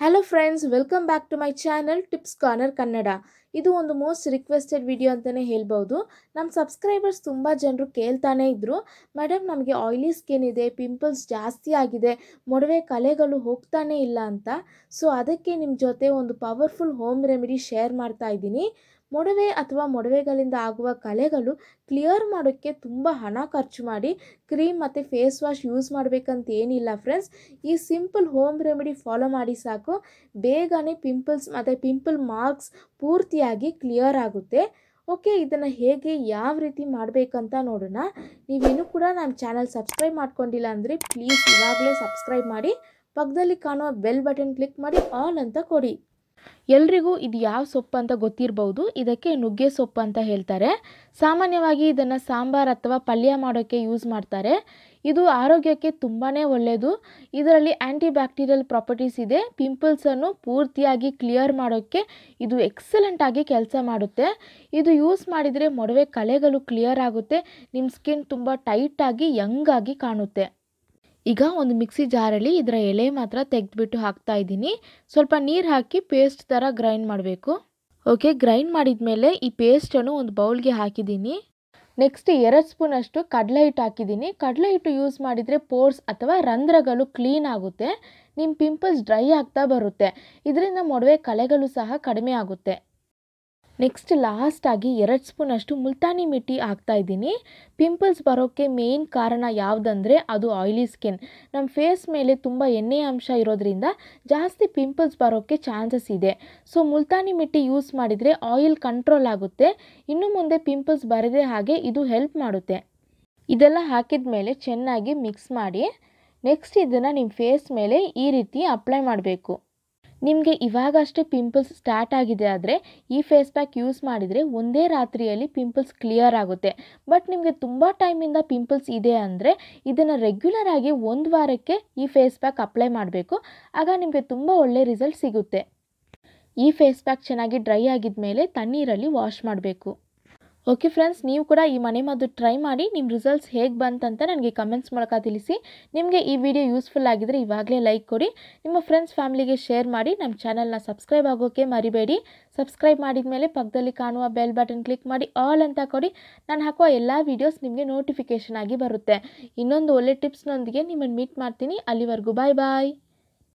hello friends welcome back to my channel tips corner Kannada ಇದು ಒಂದು most requested video ಅಂತಲೇ ಹೇಳ್ಬೋದು ನಮ್ಮ ಸಬ್ಸ್ಕ್ರೈಬರ್ಸ್ ತುಂಬ ಜನರು ಕೇಳ್ತಾನೆ ಇದ್ದರು ಮೇಡಮ್ ನಮಗೆ ಆಯಿಲಿ ಸ್ಕಿನ್ ಇದೆ ಪಿಂಪಲ್ಸ್ ಜಾಸ್ತಿ ಆಗಿದೆ ಮೊಡವೆ ಕಲೆಗಳು ಹೋಗ್ತಾನೇ ಇಲ್ಲ ಅಂತ ಸೊ ಅದಕ್ಕೆ ನಿಮ್ಮ ಜೊತೆ ಒಂದು ಪವರ್ಫುಲ್ ಹೋಮ್ ರೆಮಿಡಿ ಶೇರ್ ಮಾಡ್ತಾ ಇದ್ದೀನಿ ಮೊಡವೆ ಅಥವಾ ಮೊಡವೆಗಳಿಂದ ಆಗುವ ಕಲೆಗಳು ಕ್ಲಿಯರ್ ಮಾಡೋಕ್ಕೆ ತುಂಬ ಹಣ ಖರ್ಚು ಮಾಡಿ ಕ್ರೀಮ್ ಮತ್ತು ಫೇಸ್ ವಾಶ್ ಯೂಸ್ ಮಾಡಬೇಕಂತ ಏನಿಲ್ಲ ಫ್ರೆಂಡ್ಸ್ ಈ ಸಿಂಪಲ್ ಹೋಮ್ ರೆಮಿಡಿ ಫಾಲೋ ಮಾಡಿ ಸಾಕು ಬೇಗನೆ ಪಿಂಪಲ್ಸ್ ಮತ್ತು ಪಿಂಪಲ್ ಮಾರ್ಕ್ಸ್ ಪೂರ್ತಿಯಾಗಿ ಕ್ಲಿಯರ್ ಆಗುತ್ತೆ ಓಕೆ ಇದನ್ನು ಹೇಗೆ ಯಾವ ರೀತಿ ಮಾಡಬೇಕಂತ ನೋಡೋಣ ನೀವೇನು ಕೂಡ ನಮ್ಮ ಚಾನಲ್ ಸಬ್ಸ್ಕ್ರೈಬ್ ಮಾಡ್ಕೊಂಡಿಲ್ಲ ಅಂದರೆ ಪ್ಲೀಸ್ ಇವಾಗಲೇ ಸಬ್ಸ್ಕ್ರೈಬ್ ಮಾಡಿ ಪಕ್ಕದಲ್ಲಿ ಕಾಣೋ ಬೆಲ್ ಬಟನ್ ಕ್ಲಿಕ್ ಮಾಡಿ ಆಲ್ ಅಂತ ಕೊಡಿ ಎಲ್ರಿಗೂ ಇದು ಯಾವ ಸೊಪ್ಪು ಅಂತ ಗೊತ್ತಿರ್ಬೋದು ಇದಕ್ಕೆ ನುಗ್ಗೆ ಸೊಪ್ಪು ಅಂತ ಹೇಳ್ತಾರೆ ಸಾಮಾನ್ಯವಾಗಿ ಇದನ್ನು ಸಾಂಬಾರ್ ಅಥವಾ ಪಲ್ಯ ಮಾಡೋಕ್ಕೆ ಯೂಸ್ ಮಾಡ್ತಾರೆ ಇದು ಆರೋಗ್ಯಕ್ಕೆ ತುಂಬಾ ಒಳ್ಳೆಯದು ಇದರಲ್ಲಿ ಆ್ಯಂಟಿ ಬ್ಯಾಕ್ಟೀರಿಯಲ್ ಪ್ರಾಪರ್ಟೀಸ್ ಇದೆ ಪಿಂಪಲ್ಸನ್ನು ಪೂರ್ತಿಯಾಗಿ ಕ್ಲಿಯರ್ ಮಾಡೋಕ್ಕೆ ಇದು ಎಕ್ಸಲೆಂಟಾಗಿ ಕೆಲಸ ಮಾಡುತ್ತೆ ಇದು ಯೂಸ್ ಮಾಡಿದರೆ ಮೊಡವೆ ಕಲೆಗಳು ಕ್ಲಿಯರ್ ಆಗುತ್ತೆ ನಿಮ್ಮ ಸ್ಕಿನ್ ತುಂಬ ಟೈಟಾಗಿ ಯಂಗಾಗಿ ಕಾಣುತ್ತೆ ಈಗ ಒಂದು ಮಿಕ್ಸಿ ಜಾರಲ್ಲಿ ಇದರ ಎಲೆ ಮಾತ್ರ ತೆಗೆದುಬಿಟ್ಟು ಹಾಕ್ತಾ ಇದ್ದೀನಿ ಸ್ವಲ್ಪ ನೀರು ಹಾಕಿ ಪೇಸ್ಟ್ ಥರ ಗ್ರೈಂಡ್ ಮಾಡಬೇಕು ಓಕೆ ಗ್ರೈಂಡ್ ಮಾಡಿದ ಮೇಲೆ ಈ ಪೇಸ್ಟನ್ನು ಒಂದು ಬೌಲ್ಗೆ ಹಾಕಿದ್ದೀನಿ ನೆಕ್ಸ್ಟ್ ಎರಡು ಸ್ಪೂನಷ್ಟು ಕಡಲೆ ಹಿಟ್ಟು ಹಾಕಿದ್ದೀನಿ ಕಡಲೆ ಹಿಟ್ಟು ಯೂಸ್ ಮಾಡಿದರೆ ಪೋರ್ಸ್ ಅಥವಾ ರಂಧ್ರಗಳು ಕ್ಲೀನ್ ಆಗುತ್ತೆ ನಿಮ್ಮ ಪಿಂಪಲ್ಸ್ ಡ್ರೈ ಆಗ್ತಾ ಬರುತ್ತೆ ಇದರಿಂದ ಮೊಡವೆ ಕಲೆಗಳು ಸಹ ಕಡಿಮೆ ಆಗುತ್ತೆ ನೆಕ್ಸ್ಟ್ ಲಾಸ್ಟಾಗಿ ಎರಡು ಸ್ಪೂನಷ್ಟು ಮುಲ್ತಾನಿ ಮಿಟ್ಟಿ ಇದ್ದೀನಿ ಪಿಂಪಲ್ಸ್ ಬರೋಕ್ಕೆ ಮೇನ್ ಕಾರಣ ಯಾವುದಂದರೆ ಅದು ಆಯಿಲಿ ಸ್ಕಿನ್ ನಮ್ಮ ಫೇಸ್ ಮೇಲೆ ತುಂಬ ಎಣ್ಣೆ ಅಂಶ ಇರೋದ್ರಿಂದ ಜಾಸ್ತಿ ಪಿಂಪಲ್ಸ್ ಬರೋಕ್ಕೆ ಚಾನ್ಸಸ್ ಇದೆ ಸೊ ಮುಲ್ತಾನಿ ಮಿಟ್ಟಿ ಯೂಸ್ ಮಾಡಿದರೆ ಆಯಿಲ್ ಕಂಟ್ರೋಲ್ ಆಗುತ್ತೆ ಇನ್ನು ಮುಂದೆ ಪಿಂಪಲ್ಸ್ ಬರದೇ ಹಾಗೆ ಇದು ಹೆಲ್ಪ್ ಮಾಡುತ್ತೆ ಇದೆಲ್ಲ ಹಾಕಿದ ಮೇಲೆ ಚೆನ್ನಾಗಿ ಮಿಕ್ಸ್ ಮಾಡಿ ನೆಕ್ಸ್ಟ್ ಇದನ್ನು ನಿಮ್ಮ ಫೇಸ್ ಮೇಲೆ ಈ ರೀತಿ ಅಪ್ಲೈ ಮಾಡಬೇಕು ನಿಮಗೆ ಇವಾಗಷ್ಟೇ ಪಿಂಪಲ್ಸ್ ಸ್ಟಾರ್ಟ್ ಆಗಿದೆ ಆದರೆ ಈ ಫೇಸ್ ಪ್ಯಾಕ್ ಯೂಸ್ ಮಾಡಿದರೆ ಒಂದೇ ರಾತ್ರಿಯಲ್ಲಿ ಪಿಂಪಲ್ಸ್ ಕ್ಲಿಯರ್ ಆಗುತ್ತೆ ಬಟ್ ನಿಮಗೆ ತುಂಬ ಟೈಮಿಂದ ಪಿಂಪಲ್ಸ್ ಇದೆ ಅಂದರೆ ಇದನ್ನು ರೆಗ್ಯುಲರ್ ಆಗಿ ಒಂದು ವಾರಕ್ಕೆ ಈ ಫೇಸ್ ಪ್ಯಾಕ್ ಅಪ್ಲೈ ಮಾಡಬೇಕು ಆಗ ನಿಮಗೆ ತುಂಬ ಒಳ್ಳೆ ರಿಸಲ್ಟ್ ಸಿಗುತ್ತೆ ಈ ಫೇಸ್ ಪ್ಯಾಕ್ ಚೆನ್ನಾಗಿ ಡ್ರೈ ಆಗಿದ ಮೇಲೆ ತಣ್ಣೀರಲ್ಲಿ ವಾಶ್ ಮಾಡಬೇಕು ಓಕೆ ಫ್ರೆಂಡ್ಸ್ ನೀವು ಕೂಡ ಈ ಮನೆ ಮದ್ದು ಟ್ರೈ ಮಾಡಿ ನಿಮ್ಮ ರಿಸಲ್ಟ್ಸ್ ಹೇಗೆ ಬಂತಂತ ನನಗೆ ಕಮೆಂಟ್ಸ್ ಮೂಲಕ ತಿಳಿಸಿ ನಿಮಗೆ ಈ ವಿಡಿಯೋ ಯೂಸ್ಫುಲ್ ಆಗಿದ್ದರೆ ಇವಾಗಲೇ ಲೈಕ್ ಕೊಡಿ ನಿಮ್ಮ ಫ್ರೆಂಡ್ಸ್ ಫ್ಯಾಮಿಲಿಗೆ ಶೇರ್ ಮಾಡಿ ನಮ್ಮ ಚಾನಲ್ನ ಸಬ್ಸ್ಕ್ರೈಬ್ ಆಗೋಕ್ಕೆ ಮರಿಬೇಡಿ ಸಬ್ಸ್ಕ್ರೈಬ್ ಮಾಡಿದ ಮೇಲೆ ಪಕ್ಕದಲ್ಲಿ ಕಾಣುವ ಬೆಲ್ ಬಟನ್ ಕ್ಲಿಕ್ ಮಾಡಿ ಆಲ್ ಅಂತ ಕೊಡಿ ನಾನು ಹಾಕುವ ಎಲ್ಲ ವೀಡಿಯೋಸ್ ನಿಮಗೆ ನೋಟಿಫಿಕೇಷನ್ ಆಗಿ ಬರುತ್ತೆ ಇನ್ನೊಂದು ಒಳ್ಳೆ ಟಿಪ್ಸ್ನೊಂದಿಗೆ ನಿಮ್ಮನ್ನು ಮೀಟ್ ಮಾಡ್ತೀನಿ ಅಲ್ಲಿವರೆಗೂ ಬಾಯ್ ಬಾಯ್